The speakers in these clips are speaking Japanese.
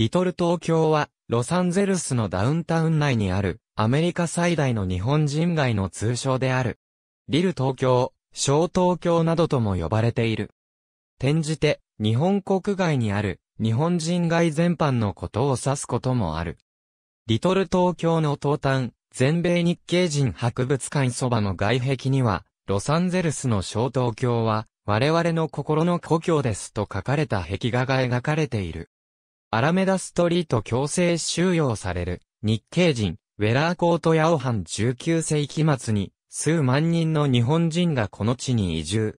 リトル東京は、ロサンゼルスのダウンタウン内にある、アメリカ最大の日本人街の通称である。リル東京、小東京などとも呼ばれている。転じて、日本国外にある、日本人街全般のことを指すこともある。リトル東京の東端、全米日系人博物館そばの外壁には、ロサンゼルスの小東京は、我々の心の故郷ですと書かれた壁画が描かれている。アラメダストリート強制収容される日系人、ウェラーコートヤオハン19世紀末に数万人の日本人がこの地に移住。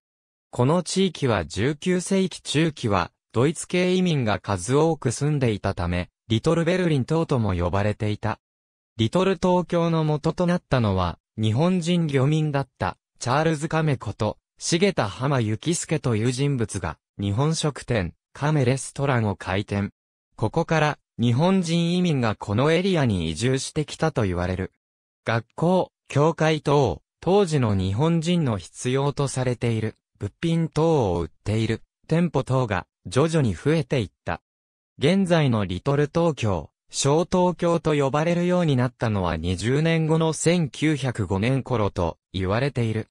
この地域は19世紀中期はドイツ系移民が数多く住んでいたため、リトルベルリン等とも呼ばれていた。リトル東京の元となったのは日本人漁民だったチャールズ・カメこと、重田浜幸介という人物が日本食店、カメレストランを開店。ここから日本人移民がこのエリアに移住してきたと言われる。学校、教会等、当時の日本人の必要とされている、物品等を売っている、店舗等が徐々に増えていった。現在のリトル東京、小東京と呼ばれるようになったのは20年後の1905年頃と言われている。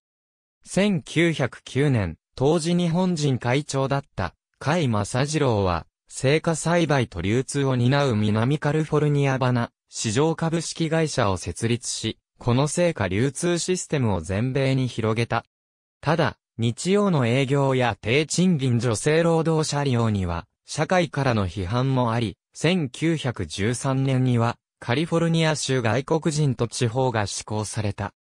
1909年、当時日本人会長だった、甲斐正次郎は、生花栽培と流通を担う南カルフォルニアバナ、市場株式会社を設立し、この生花流通システムを全米に広げた。ただ、日曜の営業や低賃金女性労働者利用には、社会からの批判もあり、1913年には、カリフォルニア州外国人と地方が施行された。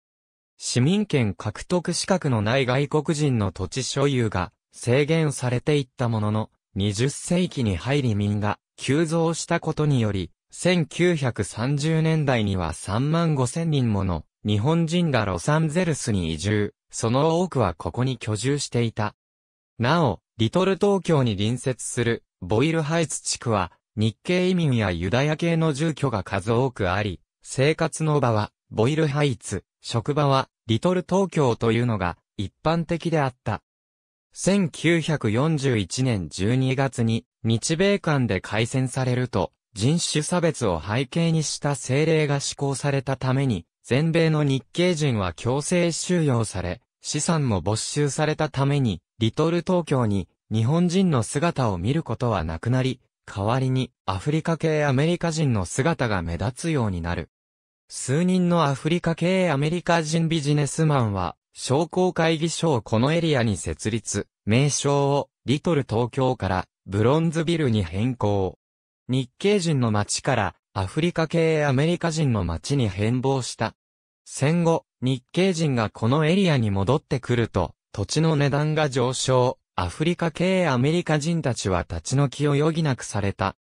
市民権獲得資格のない外国人の土地所有が制限されていったものの、20世紀に入り民が急増したことにより、1930年代には3万5千人もの日本人がロサンゼルスに移住、その多くはここに居住していた。なお、リトル東京に隣接するボイルハイツ地区は日系移民やユダヤ系の住居が数多くあり、生活の場はボイルハイツ、職場はリトル東京というのが一般的であった。1941年12月に日米間で改選されると、人種差別を背景にした政令が施行されたために、全米の日系人は強制収容され、資産も没収されたために、リトル東京に日本人の姿を見ることはなくなり、代わりにアフリカ系アメリカ人の姿が目立つようになる。数人のアフリカ系アメリカ人ビジネスマンは商工会議所をこのエリアに設立、名称をリトル東京からブロンズビルに変更。日系人の街からアフリカ系アメリカ人の街に変貌した。戦後、日系人がこのエリアに戻ってくると、土地の値段が上昇、アフリカ系アメリカ人たちは立ち退きを余儀なくされた。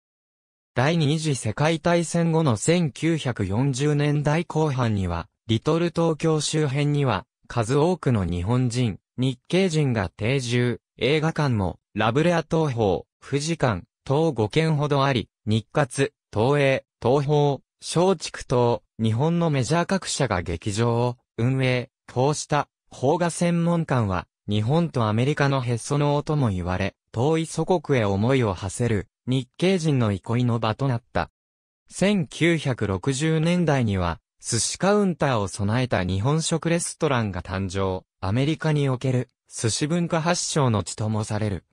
第二次世界大戦後の1940年代後半には、リトル東京周辺には、数多くの日本人、日系人が定住、映画館も、ラブレア東宝、富士館、等5軒ほどあり、日活、東映、東宝、松竹等、日本のメジャー各社が劇場を運営、こうした邦画専門館は、日本とアメリカのへその音とも言われ、遠い祖国へ思いを馳せる、日系人の憩いの場となった。1960年代には、寿司カウンターを備えた日本食レストランが誕生、アメリカにおける寿司文化発祥の地ともされる。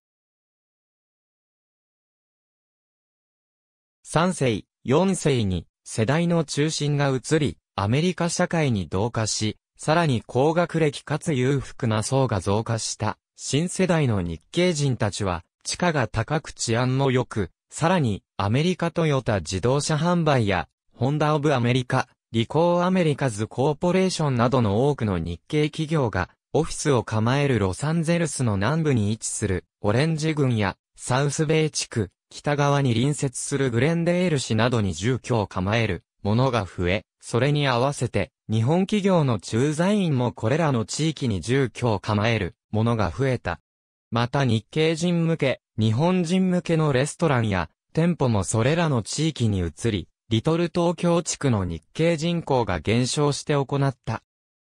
3世、4世に世代の中心が移り、アメリカ社会に同化し、さらに高学歴かつ裕福な層が増加した、新世代の日系人たちは、地価が高く治安も良く、さらに、アメリカトヨタ自動車販売や、ホンダオブアメリカ、リコーアメリカズコーポレーションなどの多くの日系企業が、オフィスを構えるロサンゼルスの南部に位置する、オレンジ郡や、サウスベイ地区、北側に隣接するグレンデール市などに住居を構える、ものが増え、それに合わせて、日本企業の駐在員もこれらの地域に住居を構える、ものが増えた。また日系人向け、日本人向けのレストランや、店舗もそれらの地域に移り、リトル東京地区の日系人口が減少して行った。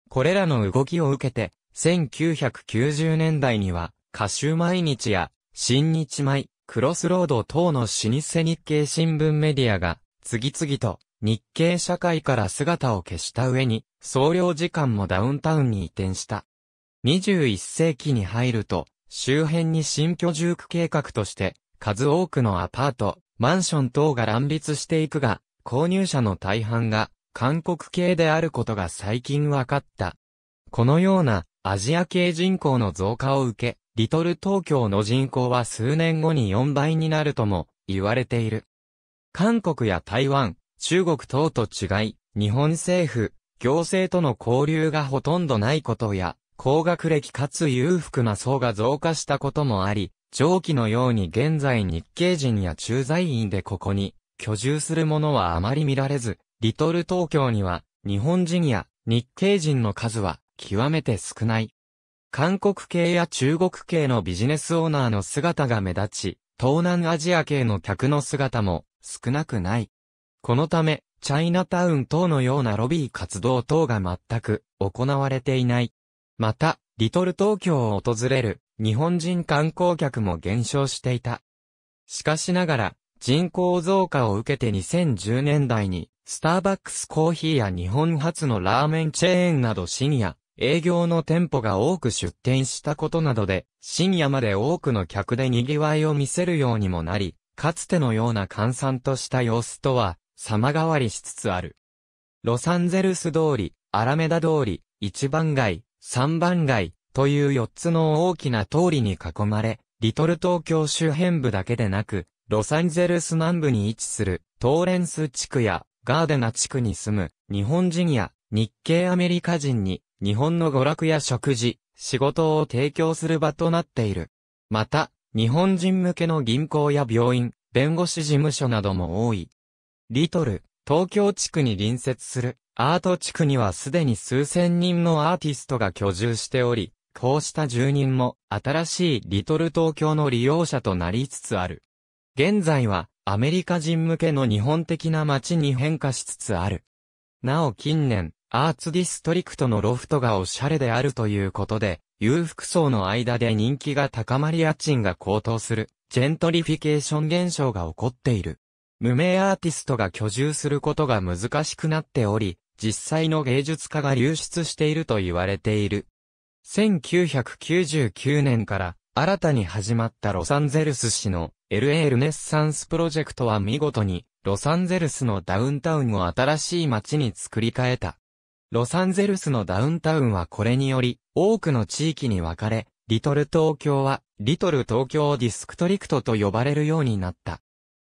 これらの動きを受けて、1990年代には、歌集毎日や、新日米、クロスロード等の老舗日系新聞メディアが、次々と、日系社会から姿を消した上に、総領時間もダウンタウンに移転した。21世紀に入ると、周辺に新居住区計画として、数多くのアパート、マンション等が乱立していくが、購入者の大半が韓国系であることが最近分かった。このようなアジア系人口の増加を受け、リトル東京の人口は数年後に4倍になるとも言われている。韓国や台湾、中国等と違い、日本政府、行政との交流がほとんどないことや、高学歴かつ裕福な層が増加したこともあり、上記のように現在日系人や駐在員でここに居住する者はあまり見られず、リトル東京には日本人や日系人の数は極めて少ない。韓国系や中国系のビジネスオーナーの姿が目立ち、東南アジア系の客の姿も少なくない。このため、チャイナタウン等のようなロビー活動等が全く行われていない。また、リトル東京を訪れる日本人観光客も減少していた。しかしながら、人口増加を受けて2010年代に、スターバックスコーヒーや日本初のラーメンチェーンなど深夜、営業の店舗が多く出店したことなどで、深夜まで多くの客で賑わいを見せるようにもなり、かつてのような閑散とした様子とは、様変わりしつつある。ロサンゼルス通り、アラメダ通り、一番街、三番街、という四つの大きな通りに囲まれ、リトル東京周辺部だけでなく、ロサンゼルス南部に位置するトーレンス地区やガーデナ地区に住む日本人や日系アメリカ人に日本の娯楽や食事、仕事を提供する場となっている。また、日本人向けの銀行や病院、弁護士事務所なども多い。リトル、東京地区に隣接するアート地区にはすでに数千人のアーティストが居住しており、こうした住人も新しいリトル東京の利用者となりつつある。現在はアメリカ人向けの日本的な街に変化しつつある。なお近年、アーツディストリクトのロフトがおしゃれであるということで、裕福層の間で人気が高まり家賃が高騰する、ジェントリフィケーション現象が起こっている。無名アーティストが居住することが難しくなっており、実際の芸術家が流出していると言われている。1999年から新たに始まったロサンゼルス市の LA ルネッサンスプロジェクトは見事にロサンゼルスのダウンタウンを新しい街に作り変えた。ロサンゼルスのダウンタウンはこれにより多くの地域に分かれ、リトル東京はリトル東京ディスクトリクトと呼ばれるようになった。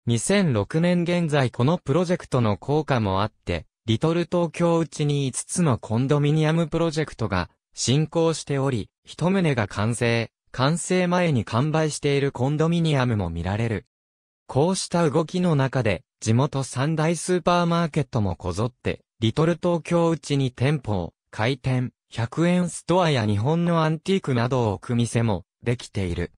2006年現在このプロジェクトの効果もあって、リトル東京うちに5つのコンドミニアムプロジェクトが進行しており、一棟が完成、完成前に完売しているコンドミニアムも見られる。こうした動きの中で、地元三大スーパーマーケットもこぞって、リトル東京うちに店舗を、開店、100円ストアや日本のアンティークなどを置く店も、できている。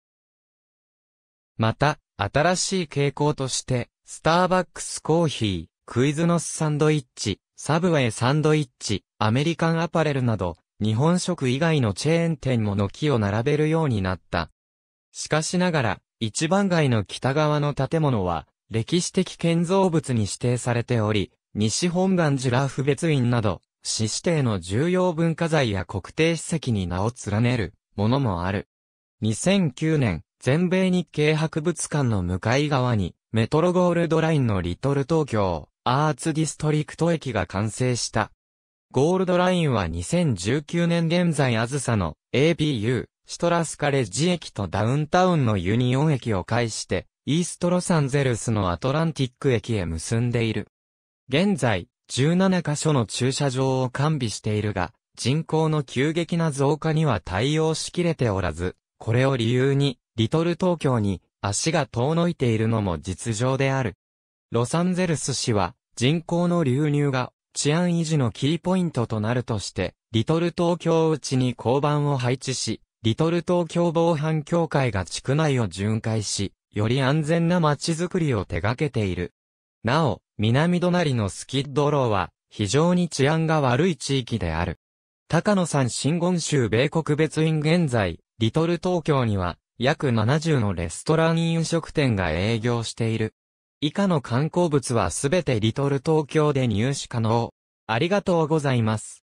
また、新しい傾向として、スターバックスコーヒー、クイズノスサンドイッチ、サブウェイサンドイッチ、アメリカンアパレルなど、日本食以外のチェーン店も軒を並べるようになった。しかしながら、一番街の北側の建物は、歴史的建造物に指定されており、西本願寺ラーフ別院など、市指定の重要文化財や国定史跡に名を連ねるものもある。2009年、全米日系博物館の向かい側に、メトロゴールドラインのリトル東京、アーツディストリクト駅が完成した。ゴールドラインは2019年現在あずさの APU、シトラスカレッジ駅とダウンタウンのユニオン駅を介して、イーストロサンゼルスのアトランティック駅へ結んでいる。現在、17カ所の駐車場を完備しているが、人口の急激な増加には対応しきれておらず、これを理由に、リトル東京に足が遠のいているのも実情である。ロサンゼルス市は人口の流入が治安維持のキーポイントとなるとして、リトル東京うちに交番を配置し、リトル東京防犯協会が地区内を巡回し、より安全な街づくりを手掛けている。なお、南隣のスキッドローは、非常に治安が悪い地域である。高野山新言州米国別院現在、リトル東京には、約70のレストラン飲食店が営業している。以下の観光物はすべてリトル東京で入手可能。ありがとうございます。